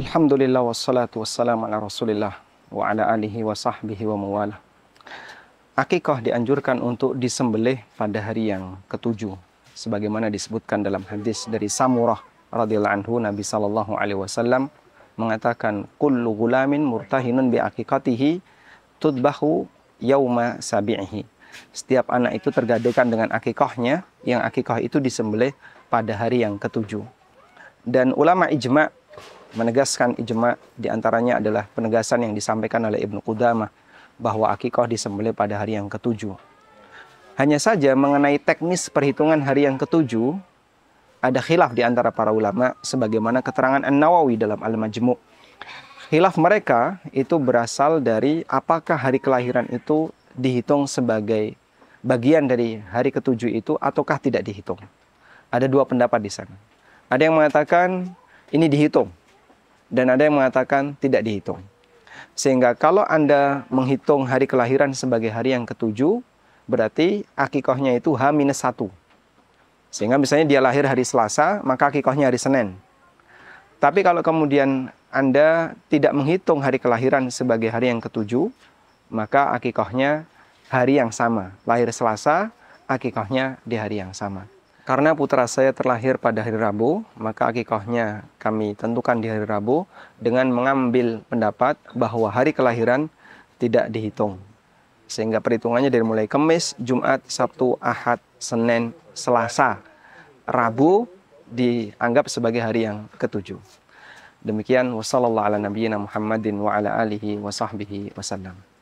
Alhamdulillah wassalatu wassalamu ala rasulillah wa ala alihi wa sahbihi wa mawala. Akikah dianjurkan untuk disembelih pada hari yang ketujuh. Sebagaimana disebutkan dalam hadis dari Samurah radhiyallahu anhu Nabi sallallahu alaihi wasallam mengatakan kullu gulamin murtahinun bi aqiqatihi tudbahu yauma sabi'ihi. Setiap anak itu tergadaikan dengan akikahnya, yang akikah itu disembelih pada hari yang ketujuh. Dan ulama ijma' menegaskan ijma di antaranya adalah penegasan yang disampaikan oleh Ibnu Qudamah bahwa akikah disembelih pada hari yang ketujuh. Hanya saja mengenai teknis perhitungan hari yang ketujuh, ada khilaf di antara para ulama sebagaimana keterangan An-Nawawi dalam Al-Majmu. Khilaf mereka itu berasal dari apakah hari kelahiran itu dihitung sebagai bagian dari hari ketujuh itu ataukah tidak dihitung. Ada dua pendapat di sana. Ada yang mengatakan ini dihitung dan ada yang mengatakan tidak dihitung. Sehingga kalau Anda menghitung hari kelahiran sebagai hari yang ketujuh, berarti akikohnya itu H-1. Sehingga misalnya dia lahir hari Selasa, maka akikohnya hari Senin. Tapi kalau kemudian Anda tidak menghitung hari kelahiran sebagai hari yang ketujuh, maka akikohnya hari yang sama. Lahir Selasa, akikohnya di hari yang sama. Karena putra saya terlahir pada hari Rabu, maka akikahnya kami tentukan di hari Rabu dengan mengambil pendapat bahwa hari kelahiran tidak dihitung. Sehingga perhitungannya dari mulai Kamis, Jumat, Sabtu, Ahad, Senin, Selasa, Rabu dianggap sebagai hari yang ketujuh. Demikian wassalamualaikum warahmatullahi wabarakatuh.